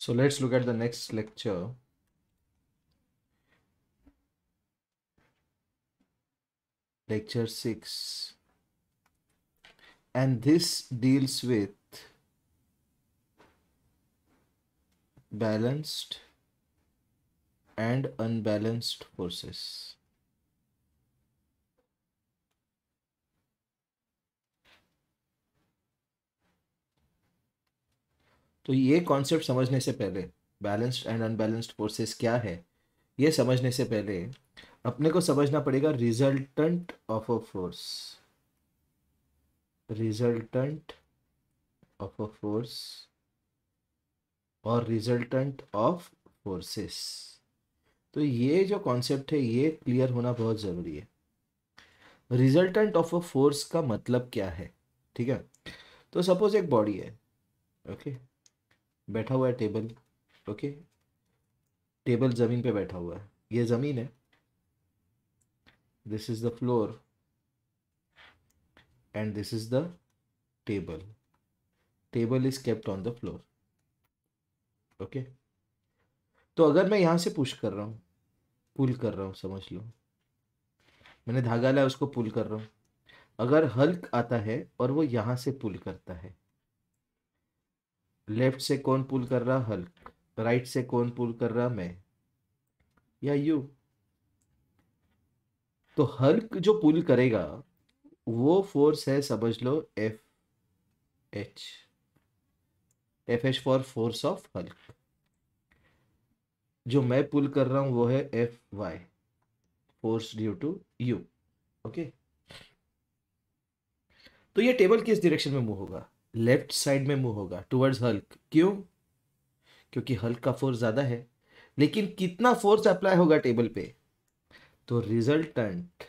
So let's look at the next lecture. Lecture 6. And this deals with balanced and unbalanced forces. तो ये concept समझने से पहले balanced and unbalanced forces क्या है ये समझने से पहले अपने को समझना पड़ेगा resultant of a force resultant of a force और रिजल्टेंट ऑफ फोर्सेस तो ये जो कॉन्सेप्ट है ये क्लियर होना बहुत ज़रूरी है रिजल्टेंट ऑफ अ फोर्स का मतलब क्या है ठीक है तो सपोज एक बॉडी है ओके okay? बैठा हुआ है टेबल ओके टेबल ज़मीन पे बैठा हुआ है ये ज़मीन है this is the floor and this is the table table is kept on the floor okay तो अगर मैं यहां से पुश कर रहा हूँ पुल कर रहा हूँ समझ लो मैंने धागा लाया उसको पुल कर रहा हूं अगर हल्क आता है और वो यहां से पुल करता है लेफ्ट से कौन पुल कर रहा हल्क राइट से कौन पुल कर रहा मैं या यू तो हल्क जो पुल करेगा वो फोर्स है समझ लो F H F H for force of Hulk जो मैं पुल कर रहा हूं वो है F Y force due to you okay तो ये टेबल किस डायरेक्शन में मूव होगा लेफ्ट साइड में मूव होगा टुवर्ड्स हल्क क्यों क्योंकि हल्क का फोर्स ज़्यादा है लेकिन कितना फोर्स अप्लाई होगा टेबल पे तो resultant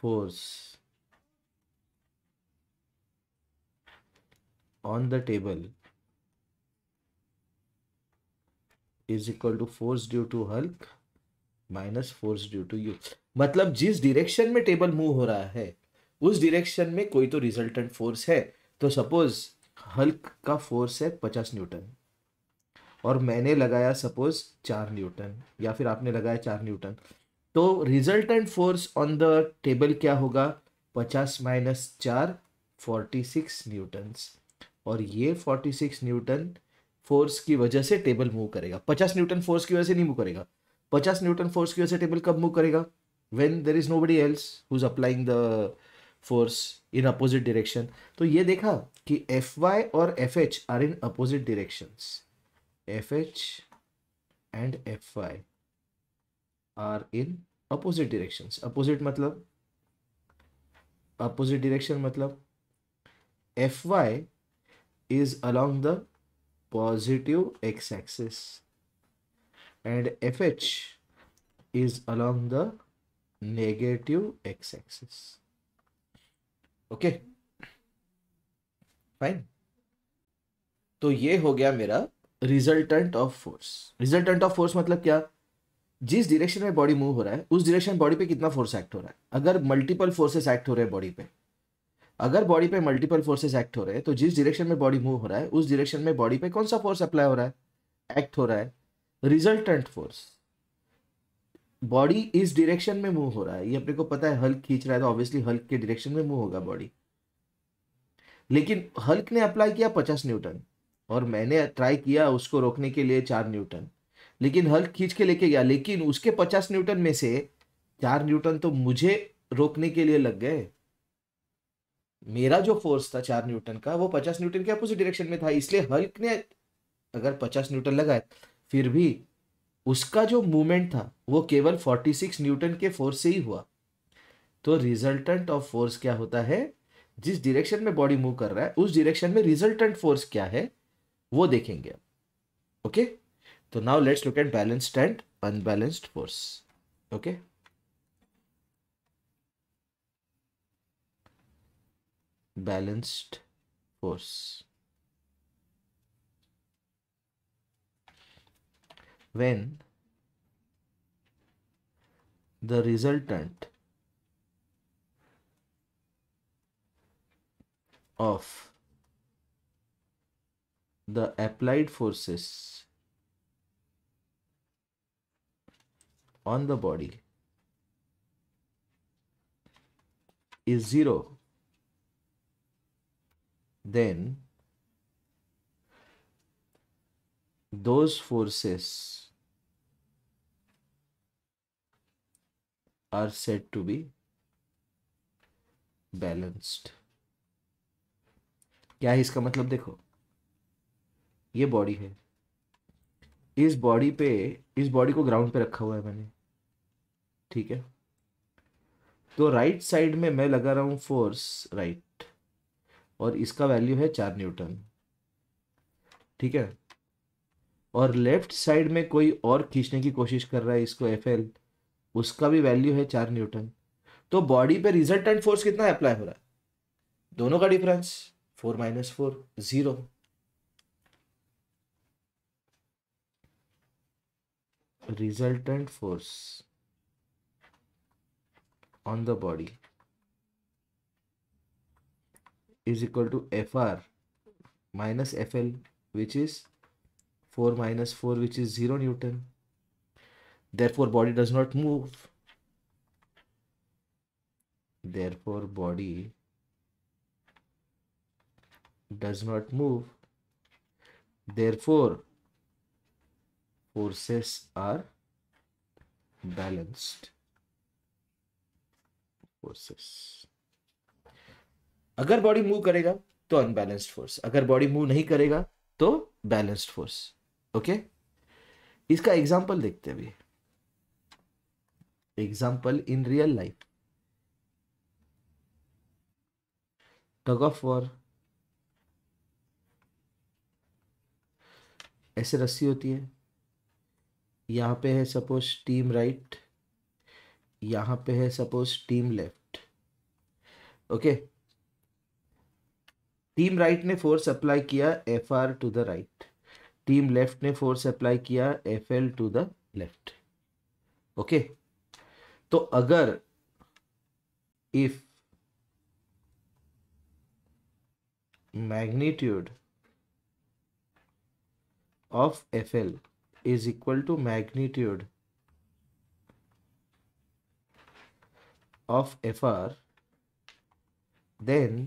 force on the table is equal to force due to Hulk minus force due to you मतलब जिस डिरेक्शन में टेबल मूव हो रहा है उस डिरेक्शन में कोई तो रिजल्टेंट फोर्स है तो सपोज हल्क का फोर्स है पचास न्यूटन और मैंने लगाया सपोज चार न्यूटन या फिर आपने लगाया चार न्यूटन तो resultant force on the table क्या होगा पचास माइनस चार फोर्टी सिक्स न्यूटन्स और ये फोर्टी सिक्स न्यूटन फोर्स की वजह से टेबल मूव करेगा पचास न्यूटन फोर्स की वजह से नहीं मूव करेगा पचास न्यूटन फोर्स की वजह से टेबल कब मूव करेगा when there is nobody else who is applying the force in opposite direction तो ये देखा कि एफ वाई और F H are in opposite directions F H and F Y are in opposite directions opposite मतलब opposite direction मतलब F Y is along the positive X axis F H is along the negative X axis okay fine तो ये हो गया मेरा resultant of force resultant of force मतलब क्या जिस डायरेक्शन में बॉडी मूव हो रहा है उस डायरेक्शन बॉडी पे कितना फोर्स एक्ट हो रहा है अगर मल्टीपल फोर्सेस एक्ट हो रहे हैं बॉडी पे अगर बॉडी पे मल्टीपल फोर्सेस एक्ट हो रहे हैं तो जिस डायरेक्शन में बॉडी मूव हो रहा है उस डायरेक्शन में बॉडी पे कौन सा फोर्स अप्लाई हो रहा है एक्ट हो रहा है रिजल्टेंट फोर्स बॉडी इस डायरेक्शन में मूव हो रहा है ये अपने को पता है हल्क खींच रहा है तो ऑब्वियसली हल्क के डायरेक्शन में मूव होगा बॉडी लेकिन हल्क ने अप्लाई किया पचास न्यूटन और मैंने ट्राई किया उसको रोकने के लिए चार न्यूटन लेकिन हल्क खींच के लेके गया लेकिन उसके पचास न्यूटन में से चार न्यूटन तो मुझे रोकने के लिए लग गए मेरा जो फोर्स था चार न्यूटन का वो पचास न्यूटन के अपोजिट डायरेक्शन में था इसलिए हल्क ने अगर पचास न्यूटन लगाए फिर भी उसका जो मूवमेंट था वो केवल 46 न्यूटन के फोर्स से ही हुआ तो रिजल्टेंट ऑफ फोर्स क्या होता है जिस डायरेक्शन में बॉडी मूव कर रहा है उस डायरेक्शन में रिजल्टेंट फोर्स क्या है वो देखेंगे ओके तो now let's look at balanced and unbalanced force okay balanced force when the resultant of the applied forces on the body is zero, then those forces are said to be balanced क्या है इसका मतलब देखो ये body है इस body पे इस बॉडी को ग्राउंड पे रखा हुआ है मैंने ठीक है तो राइट साइड में मैं लगा रहा हूं फोर्स राइट और इसका वैल्यू है चार न्यूटन ठीक है और लेफ्ट साइड में कोई और खींचने की कोशिश कर रहा है इसको एफ एल उसका भी वैल्यू है चार न्यूटन तो बॉडी पे रिजल्टेंट फोर्स कितना अप्लाई हो रहा है दोनों का difference four minus four zero resultant force on the body is equal to F R minus F L which is four minus four which is zero newton therefore body does not move therefore body does not move therefore forces are balanced forces अगर body move करेगा तो unbalanced force अगर body move नहीं करेगा तो balanced force okay इसका example देखते हैं अभी example in real life tug of war ऐसे रस्सी होती है यहाँ पे है सपोज टीम राइट यहाँ पे है suppose team left okay team right ने फोर्स अप्लाई किया F R to the right team left ने फोर्स अप्लाई किया F L to the left okay तो अगर if magnitude of F L is equal to magnitude of F R then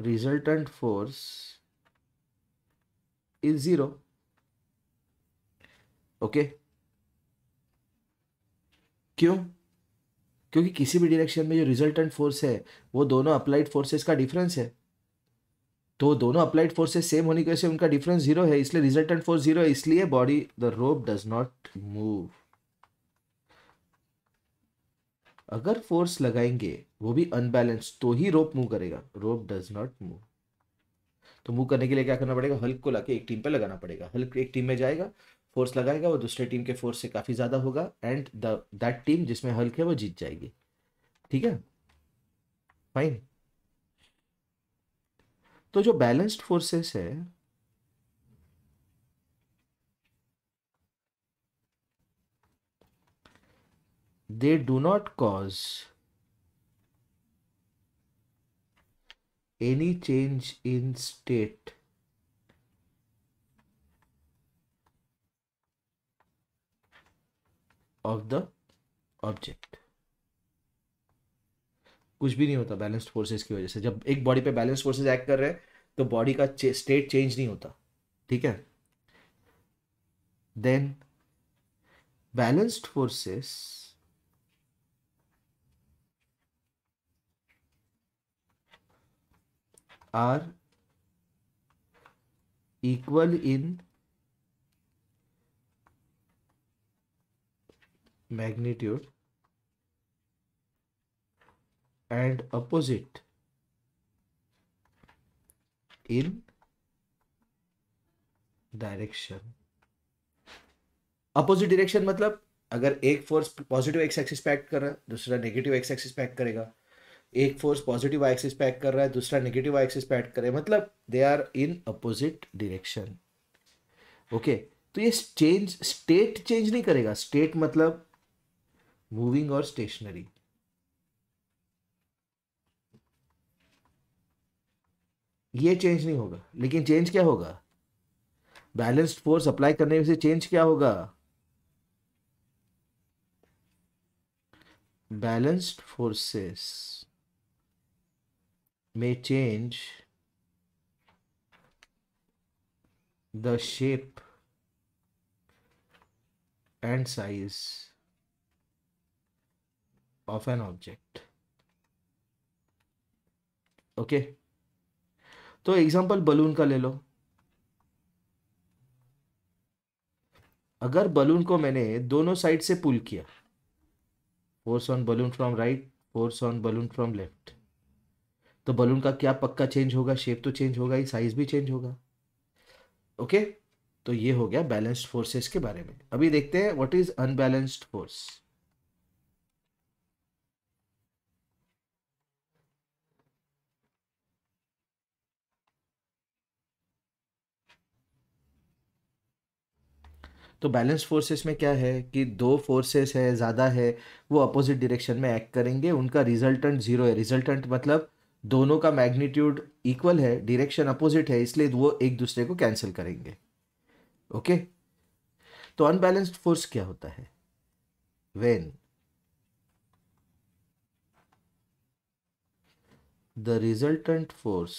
resultant force is zero okay क्यों क्योंकि किसी भी direction में जो रिजल्टेंट फोर्स है वो दोनों अप्लाइड फोर्सेस का डिफरेंस है तो दोनों अप्लाइड फोर्सेस सेम होने की वजह से उनका डिफरेंस जीरो है इसलिए रिजल्टेंट फोर्स जीरो है इसलिए body the rope does not move अगर फोर्स लगाएंगे वो भी अनबैलेंस तो ही रोप मूव करेगा रोप डज नॉट मूव तो मूव करने के लिए क्या करना पड़ेगा हल्क को लाके एक टीम पे लगाना पड़ेगा हल्क एक टीम में जाएगा फोर्स लगाएगा वो दूसरे टीम के फोर्स से काफ़ी ज़्यादा होगा एंड द दैट टीम जिसमें हल्क है वो जीत जाएगी ठीक है फाइन तो जो बैलेंस्ड फोर्सेस है they do not cause any change in state of the object कुछ भी नहीं होता बैलेंस्ड फोर्सेस की वजह से जब एक बॉडी पे बैलेंस्ड फोर्सेस एक्ट कर रहे हैं तो बॉडी का स्टेट चेंज नहीं होता ठीक है then balanced forces are equal in magnitude and opposite in direction opposite direction मतलब अगर एक फोर्स पॉजिटिव एक्स एक्सिस पे कर रहा है दूसरा नेगेटिव एक्स एक्सिस पैक करेगा एक फोर्स पॉजिटिव वाई एक्सिस पैक कर रहा है दूसरा नेगेटिव वाई एक्सिस पैक करे मतलब they are in opposite direction okay तो ये चेंज स्टेट चेंज नहीं करेगा स्टेट मतलब मूविंग और स्टेशनरी ये चेंज नहीं होगा लेकिन चेंज क्या होगा बैलेंस्ड फोर्स अप्लाई करने से चेंज क्या होगा बैलेंस्ड फोर्सेस में change the shape and size of an object okay okay. तो एग्जांपल बलून का ले लो अगर बलून को मैंने दोनों साइड से पुल किया force on balloon from right force on balloon from left तो बलून का क्या पक्का चेंज होगा शेप तो चेंज होगा ही साइज भी चेंज होगा ओके okay? तो ये हो गया बैलेंस्ड फोर्सेस के बारे में अभी देखते हैं व्हाट इज अनबैलेंस्ड फोर्स तो बैलेंस फोर्सेस में क्या है कि दो फोर्सेस है ज़्यादा है वो अपोजिट डिरेक्शन में एक्ट करेंगे उनका रिजल्टेंट ज़ीरो है रिजल्टेंट मतलब दोनों का मैग्नीट्यूड इक्वल है डिरेक्शन अपोजिट है इसलिए वो एक दूसरे को कैंसिल करेंगे ओके तो अनबैलेंस्ड फोर्स क्या होता है when the resultant force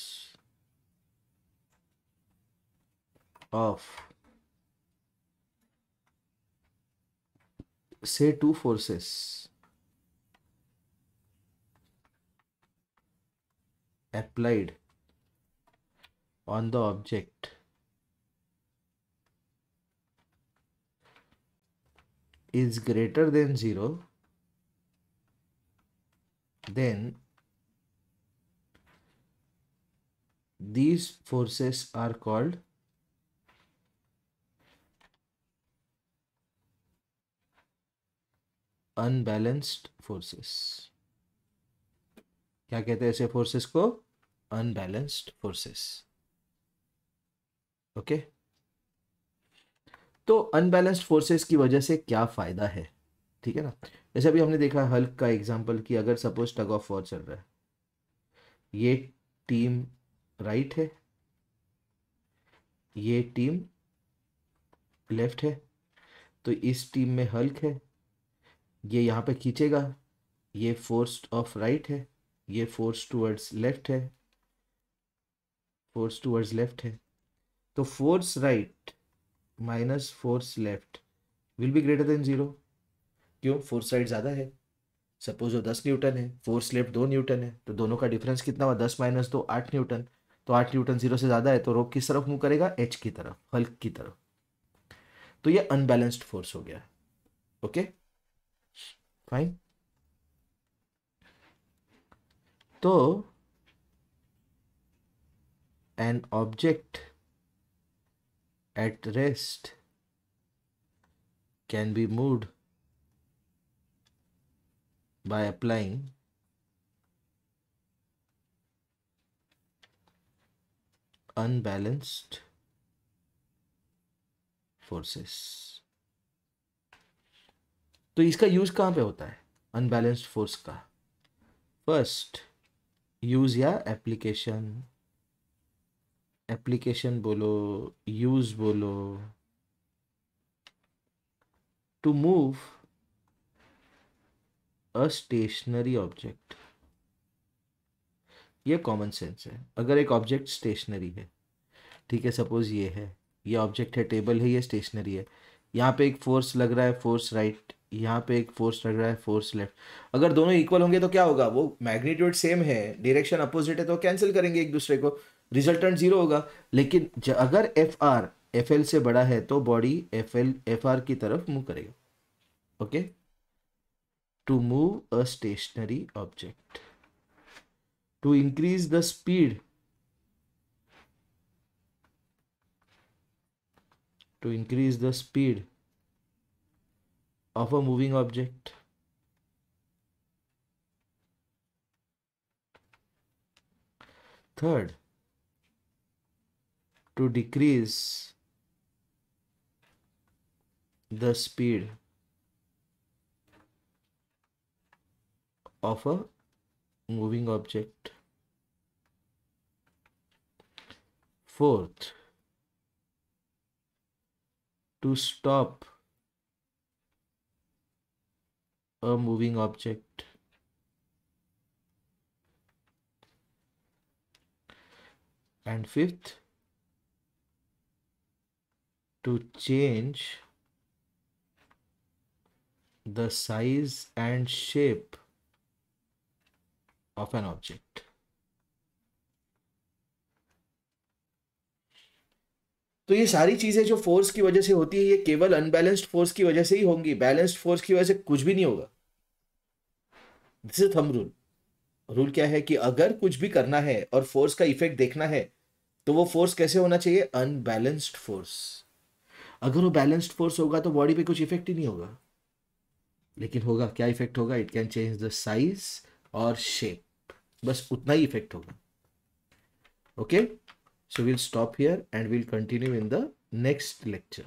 of say two forces applied on the object is greater than 0 then these forces are called unbalanced forces क्या कहते हैं ऐसे फोर्सेस को अनबैलेंस्ड फोर्सेस ओके तो अनबैलेंस्ड फोर्सेस की वजह से क्या फ़ायदा है ठीक है ना जैसे अभी हमने देखा हल्क का एग्जाम्पल कि अगर सपोज टग ऑफ वॉर चल रहा है ये टीम राइट है ये टीम लेफ्ट है तो इस टीम में हल्क है ये यहाँ पे खींचेगा ये फोर्स ऑफ राइट है ये फोर्स टूवर्ड्स लेफ्ट है फोर्स टूवर्ड्स लेफ्ट है तो force right minus force left will be greater than zero क्यों फोर्स राइट ज़्यादा है सपोज वो दस न्यूटन है फोर्स लेफ्ट दो न्यूटन है तो दोनों का डिफरेंस कितना हुआ दस माइनस दो आठ न्यूटन तो आठ न्यूटन जीरो से ज़्यादा है तो रोक किस तरफ मूव करेगा एच की तरफ हल्क की तरफ तो ये अनबैलेंस्ड फोर्स हो गया okay okay? fine so an object at rest can be moved by applying unbalanced forces. तो इसका यूज़ कहाँ पे होता है अनबैलेंस्ड फोर्स का फर्स्ट यूज़ या एप्लीकेशन एप्लीकेशन बोलो यूज़ बोलो to move a stationary object ये कॉमन सेंस है अगर एक ऑब्जेक्ट स्टेशनरी है ठीक है सपोज ये है ये ऑब्जेक्ट है टेबल है ये स्टेशनरी है यहाँ पे एक फोर्स लग रहा है फोर्स राइट यहाँ पे एक फोर्स लग रहा है फोर्स लेफ्ट अगर दोनों इक्वल होंगे तो क्या होगा वो मैग्नीट्यूड सेम है डायरेक्शन अपोजिट है तो कैंसिल करेंगे एक दूसरे को रिजल्टेंट जीरो होगा लेकिन अगर एफ आर एफ एल से बड़ा है तो body F L F R की तरफ मूव करेगा okay to move a stationary object to increase the speed to increase the speed of a moving object. Third, to decrease the speed of a moving object. Fourth, to stop a moving object. And fifth, to change the size and shape of an object. तो ये सारी चीज़ें जो force की वजह से होती है ये केवल अनबैलेंस्ड फोर्स की वजह से ही होंगी बैलेंस्ड फोर्स की वजह से कुछ भी नहीं होगा this is thumb rule rule क्या है कि अगर कुछ भी करना है और फोर्स का इफेक्ट देखना है तो वो फोर्स कैसे होना चाहिए अनबैलेंस्ड फोर्स अगर वो बैलेंस्ड फोर्स होगा तो बॉडी पे कुछ इफेक्ट ही नहीं होगा लेकिन होगा क्या इफेक्ट होगा it can change the size और शेप बस उतना ही इफेक्ट होगा okay okay? So we'll stop here and we'll continue in the next lecture.